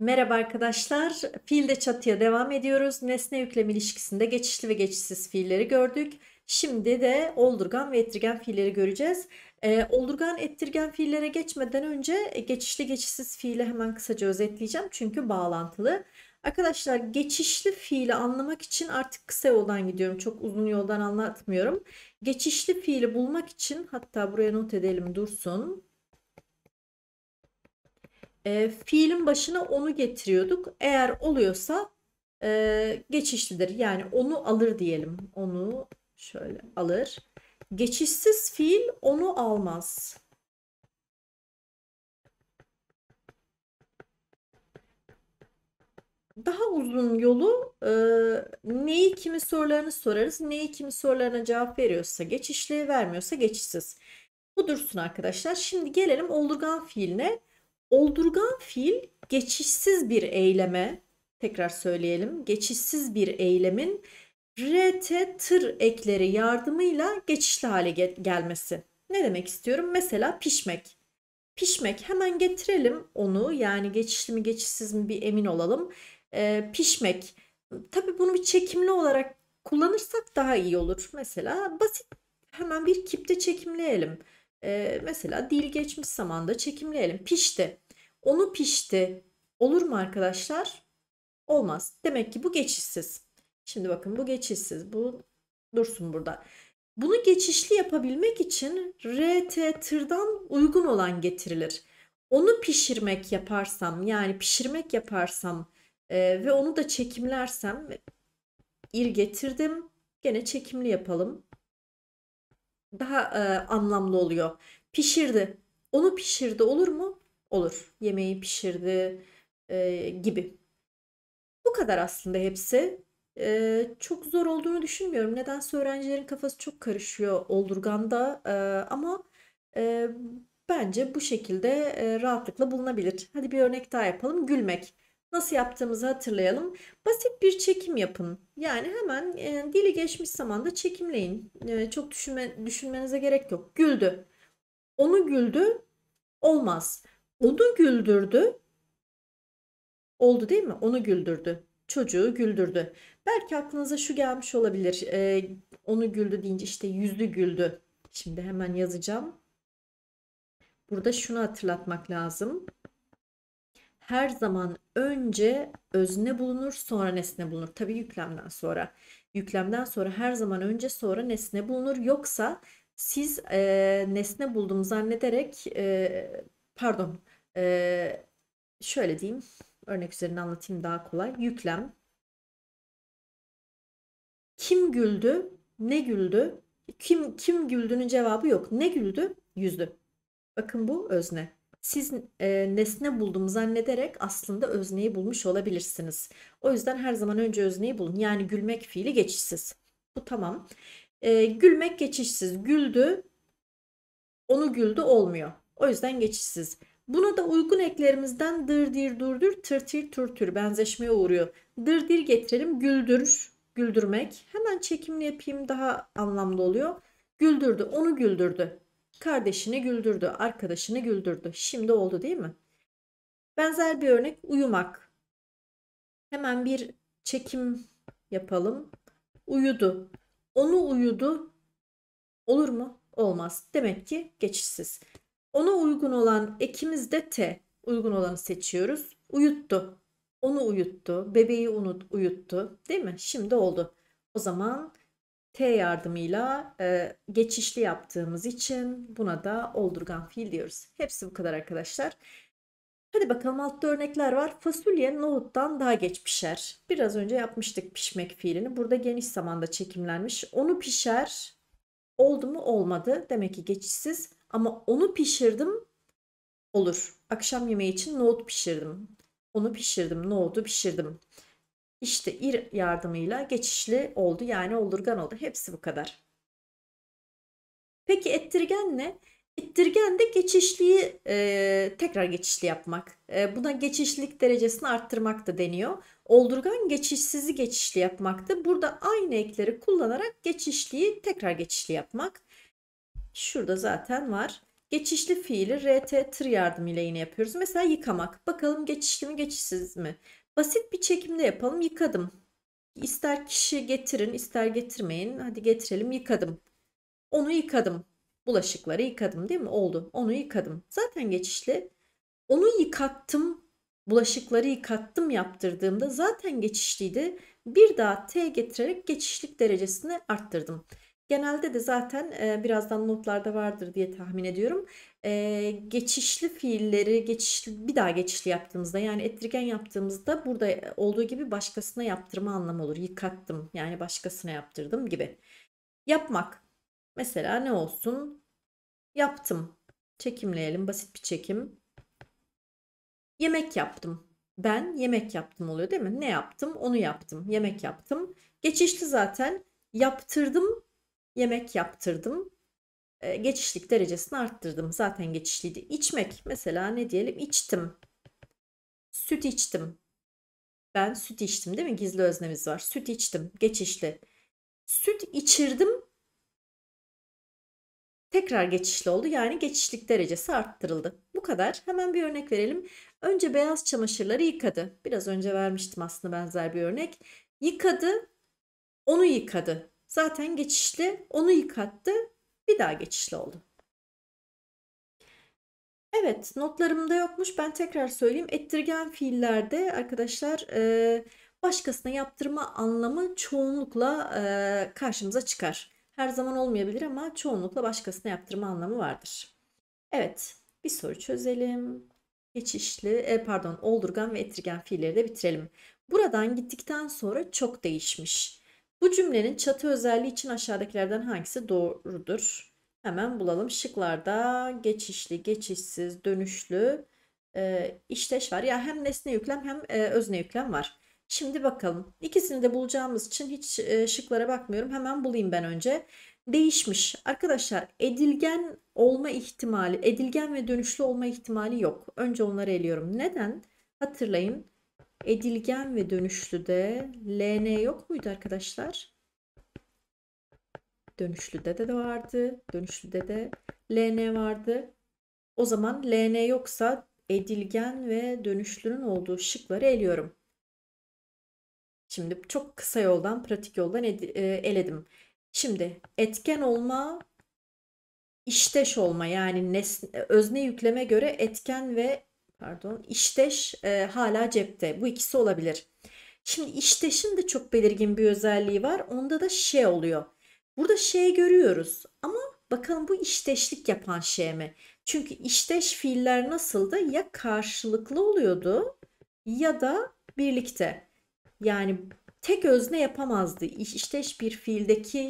Merhaba arkadaşlar. Fiilde çatıya devam ediyoruz. Nesne yüklem ilişkisinde geçişli ve geçişsiz fiilleri gördük. Şimdi de oldurgan ve ettirgen fiilleri göreceğiz. E, oldurgan ettirgen fiillere geçmeden önce e, geçişli geçişsiz fiili hemen kısaca özetleyeceğim. Çünkü bağlantılı. Arkadaşlar geçişli fiili anlamak için artık kısa yoldan gidiyorum. Çok uzun yoldan anlatmıyorum. Geçişli fiili bulmak için hatta buraya not edelim dursun e, fiilin başına onu getiriyorduk. Eğer oluyorsa e, geçişlidir. Yani onu alır diyelim. Onu şöyle alır. Geçişsiz fiil onu almaz. Daha uzun yolu e, neyi kimi sorularını sorarız. Neyi kimi sorularına cevap veriyorsa geçişli vermiyorsa geçişsiz. Bu dursun arkadaşlar. Şimdi gelelim olurgan fiiline. Oldurgan fiil geçişsiz bir eyleme, tekrar söyleyelim, geçişsiz bir eylemin RT tır ekleri yardımıyla geçişli hale gelmesi. Ne demek istiyorum? Mesela pişmek. Pişmek hemen getirelim onu yani geçişli mi geçişsiz mi bir emin olalım. Ee, pişmek. Tabii bunu bir çekimli olarak kullanırsak daha iyi olur. Mesela basit hemen bir kipte çekimleyelim e, mesela dil geçmiş zamanda çekimleyelim. Pişti. Onu pişti. Olur mu arkadaşlar? Olmaz. Demek ki bu geçişsiz. Şimdi bakın bu geçişsiz. Bu dursun burada. Bunu geçişli yapabilmek için RT tırdan uygun olan getirilir. Onu pişirmek yaparsam yani pişirmek yaparsam e, ve onu da çekimlersem e, ir getirdim. Gene çekimli yapalım daha e, anlamlı oluyor. Pişirdi. Onu pişirdi olur mu? Olur. Yemeği pişirdi e, gibi. Bu kadar aslında hepsi. E, çok zor olduğunu düşünmüyorum. Nedense öğrencilerin kafası çok karışıyor Oldurgan'da e, ama e, bence bu şekilde e, rahatlıkla bulunabilir. Hadi bir örnek daha yapalım. Gülmek. Nasıl yaptığımızı hatırlayalım. Basit bir çekim yapın. Yani hemen e, dili geçmiş zamanda çekimleyin. E, çok düşünme, düşünmenize gerek yok. Güldü. Onu güldü. Olmaz. Onu güldürdü. Oldu değil mi? Onu güldürdü. Çocuğu güldürdü. Belki aklınıza şu gelmiş olabilir. E, onu güldü deyince işte yüzlü güldü. Şimdi hemen yazacağım. Burada şunu hatırlatmak lazım her zaman önce özne bulunur sonra nesne bulunur. Tabii yüklemden sonra. Yüklemden sonra her zaman önce sonra nesne bulunur. Yoksa siz e, nesne buldum zannederek e, pardon e, şöyle diyeyim örnek üzerinden anlatayım daha kolay. Yüklem kim güldü ne güldü kim kim güldüğünün cevabı yok. Ne güldü? Yüzdü. Bakın bu özne siz e, nesne buldum zannederek aslında özneyi bulmuş olabilirsiniz. O yüzden her zaman önce özneyi bulun. Yani gülmek fiili geçişsiz. Bu tamam. E, gülmek geçişsiz. Güldü, onu güldü olmuyor. O yüzden geçişsiz. Buna da uygun eklerimizden dır dir durdur tırtir türtür benzeşmeye uğruyor. Dır dir getirelim güldür, güldürmek. Hemen çekimli yapayım daha anlamlı oluyor. Güldürdü, onu güldürdü. Kardeşini güldürdü, arkadaşını güldürdü. Şimdi oldu değil mi? Benzer bir örnek uyumak. Hemen bir çekim yapalım. Uyudu. Onu uyudu. Olur mu? Olmaz. Demek ki geçişsiz. Ona uygun olan ekimiz de T. Uygun olanı seçiyoruz. Uyuttu. Onu uyuttu. Bebeği unut, uyuttu. Değil mi? Şimdi oldu. O zaman T yardımıyla e, geçişli yaptığımız için buna da oldurgan fiil diyoruz. Hepsi bu kadar arkadaşlar. Hadi bakalım altta örnekler var. Fasulye nohuttan daha geç pişer. Biraz önce yapmıştık pişmek fiilini. Burada geniş zamanda çekimlenmiş. Onu pişer. Oldu mu olmadı. Demek ki geçişsiz. Ama onu pişirdim olur. Akşam yemeği için nohut pişirdim. Onu pişirdim. Nohutu pişirdim. İşte ir yardımıyla geçişli oldu yani oldurgan oldu. Hepsi bu kadar. Peki ettirgen ne? Ettirgen de geçişliği e, tekrar geçişli yapmak. E, buna geçişlik derecesini arttırmak da deniyor. Oldurgan geçişsizi geçişli yapmaktı. Burada aynı ekleri kullanarak geçişliği tekrar geçişli yapmak. Şurada zaten var. Geçişli fiili RT tır yardımıyla yine yapıyoruz. Mesela yıkamak. Bakalım geçişli mi geçişsiz mi? Basit bir çekimde yapalım. Yıkadım. İster kişi getirin, ister getirmeyin. Hadi getirelim. Yıkadım. Onu yıkadım. Bulaşıkları yıkadım değil mi? Oldu. Onu yıkadım. Zaten geçişli. Onu yıkattım. Bulaşıkları yıkattım yaptırdığımda zaten geçişliydi. Bir daha T getirerek geçişlik derecesini arttırdım. Genelde de zaten e, birazdan notlarda vardır diye tahmin ediyorum e, geçişli fiilleri geçişli bir daha geçişli yaptığımızda yani ettirgen yaptığımızda burada e, olduğu gibi başkasına yaptırma anlamı olur. Yıkattım yani başkasına yaptırdım gibi. Yapmak mesela ne olsun? Yaptım. Çekimleyelim basit bir çekim. Yemek yaptım. Ben yemek yaptım oluyor değil mi? Ne yaptım? Onu yaptım. Yemek yaptım. Geçişli zaten. Yaptırdım. Yemek yaptırdım e, geçişlik derecesini arttırdım. Zaten geçişliydi. İçmek mesela ne diyelim içtim. Süt içtim. Ben süt içtim değil mi? Gizli öznemiz var. Süt içtim. Geçişli. Süt içirdim. Tekrar geçişli oldu. Yani geçişlik derecesi arttırıldı. Bu kadar. Hemen bir örnek verelim. Önce beyaz çamaşırları yıkadı. Biraz önce vermiştim aslında benzer bir örnek. Yıkadı. Onu yıkadı. Zaten geçişli onu yıkattı bir daha geçişli oldu. Evet notlarımda yokmuş ben tekrar söyleyeyim. Ettirgen fiillerde arkadaşlar e, başkasına yaptırma anlamı çoğunlukla e, karşımıza çıkar. Her zaman olmayabilir ama çoğunlukla başkasına yaptırma anlamı vardır. Evet bir soru çözelim. Geçişli e, pardon oldurgan ve ettirgen fiilleri de bitirelim. Buradan gittikten sonra çok değişmiş. Bu cümlenin çatı özelliği için aşağıdakilerden hangisi doğrudur? Hemen bulalım. Şıklarda geçişli, geçişsiz, dönüşlü e, işleş var. Ya hem nesne yüklem hem e, özne yüklem var. Şimdi bakalım. İkisini de bulacağımız için hiç e, şıklara bakmıyorum. Hemen bulayım ben önce. Değişmiş. Arkadaşlar edilgen olma ihtimali, edilgen ve dönüşlü olma ihtimali yok. Önce onları eliyorum. Neden? Hatırlayın edilgen ve dönüşlüde LN yok muydu arkadaşlar? Dönüşlüde de de vardı. Dönüşlüde de LN vardı. O zaman LN yoksa edilgen ve dönüşlünün olduğu şıkları eliyorum. Şimdi çok kısa yoldan, pratik yoldan e, eledim. Şimdi etken olma, işteş olma yani nesne, özne yükleme göre etken ve pardon işteş e, hala cepte. Bu ikisi olabilir. Şimdi işteşin de çok belirgin bir özelliği var. Onda da şey oluyor. Burada şey görüyoruz ama bakalım bu işteşlik yapan şey mi? Çünkü işteş fiiller nasıldı? Ya karşılıklı oluyordu ya da birlikte. Yani tek özne yapamazdı. İşteş bir fiildeki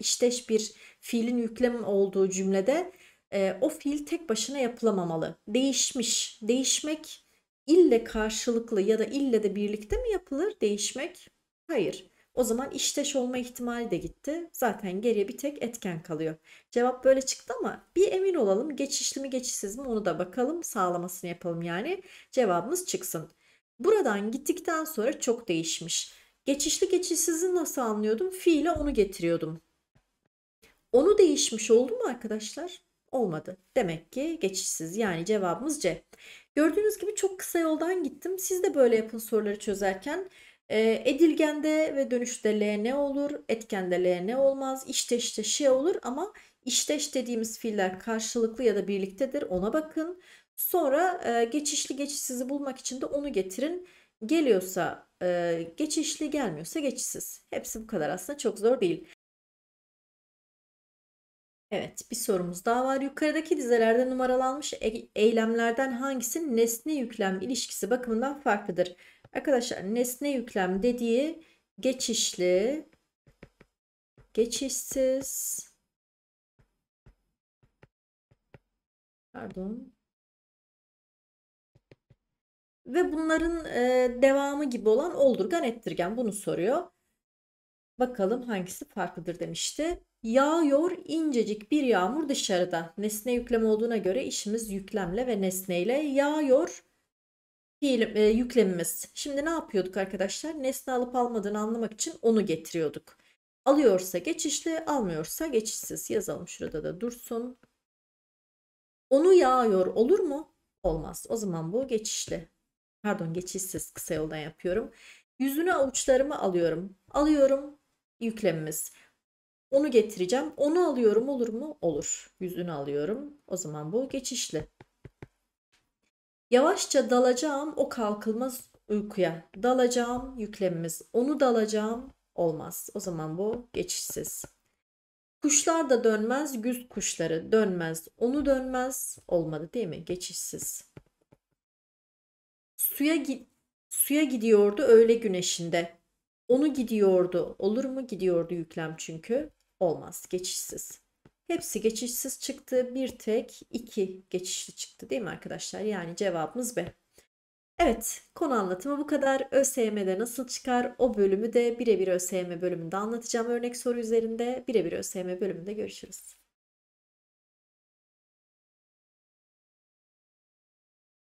işteş bir fiilin yüklem olduğu cümlede e, o fiil tek başına yapılamamalı. Değişmiş, değişmek ille karşılıklı ya da ille de birlikte mi yapılır değişmek? Hayır. O zaman işteş olma ihtimali de gitti. Zaten geriye bir tek etken kalıyor. Cevap böyle çıktı ama bir emin olalım. Geçişli mi geçişsiz mi onu da bakalım. Sağlamasını yapalım yani. Cevabımız çıksın. Buradan gittikten sonra çok değişmiş. Geçişli geçişsizi nasıl anlıyordum? Fiile onu getiriyordum. Onu değişmiş oldu mu arkadaşlar? olmadı. Demek ki geçişsiz yani cevabımız C. Gördüğünüz gibi çok kısa yoldan gittim. Siz de böyle yapın soruları çözerken. E, edilgende ve dönüşte L ne olur, etkende L ne olmaz, işte şey olur ama işteş dediğimiz fiiller karşılıklı ya da birliktedir ona bakın. Sonra e, geçişli geçişsizi bulmak için de onu getirin. Geliyorsa e, geçişli gelmiyorsa geçişsiz. Hepsi bu kadar aslında çok zor değil. Evet, bir sorumuz daha var. Yukarıdaki dizelerde numaralanmış e eylemlerden hangisi nesne yüklem ilişkisi bakımından farklıdır? Arkadaşlar nesne yüklem dediği geçişli, geçişsiz, pardon, ve bunların e, devamı gibi olan oldurgan ettirgen bunu soruyor. Bakalım hangisi farklıdır demişti. Yağıyor incecik bir yağmur dışarıda. Nesne yükleme olduğuna göre işimiz yüklemle ve nesneyle yağıyor fiil, e, yüklemimiz. Şimdi ne yapıyorduk arkadaşlar? Nesne alıp almadığını anlamak için onu getiriyorduk. Alıyorsa geçişli, almıyorsa geçişsiz. Yazalım şurada da dursun. Onu yağıyor olur mu? Olmaz. O zaman bu geçişli. Pardon geçişsiz kısa yoldan yapıyorum. Yüzünü avuçlarımı alıyorum. Alıyorum, yüklemimiz. Onu getireceğim. Onu alıyorum olur mu? Olur. Yüzünü alıyorum. O zaman bu geçişli. Yavaşça dalacağım o kalkılmaz uykuya. Dalacağım yüklemimiz. Onu dalacağım olmaz. O zaman bu geçişsiz. Kuşlar da dönmez, güz kuşları dönmez, onu dönmez olmadı değil mi? Geçişsiz. Suya suya gidiyordu öğle güneşinde. Onu gidiyordu. Olur mu? Gidiyordu yüklem çünkü. Olmaz. Geçişsiz. Hepsi geçişsiz çıktı. Bir tek iki geçişli çıktı değil mi arkadaşlar? Yani cevabımız B. Evet konu anlatımı bu kadar. ÖSYM'de nasıl çıkar o bölümü de birebir ÖSYM bölümünde anlatacağım örnek soru üzerinde. Birebir ÖSYM bölümünde görüşürüz.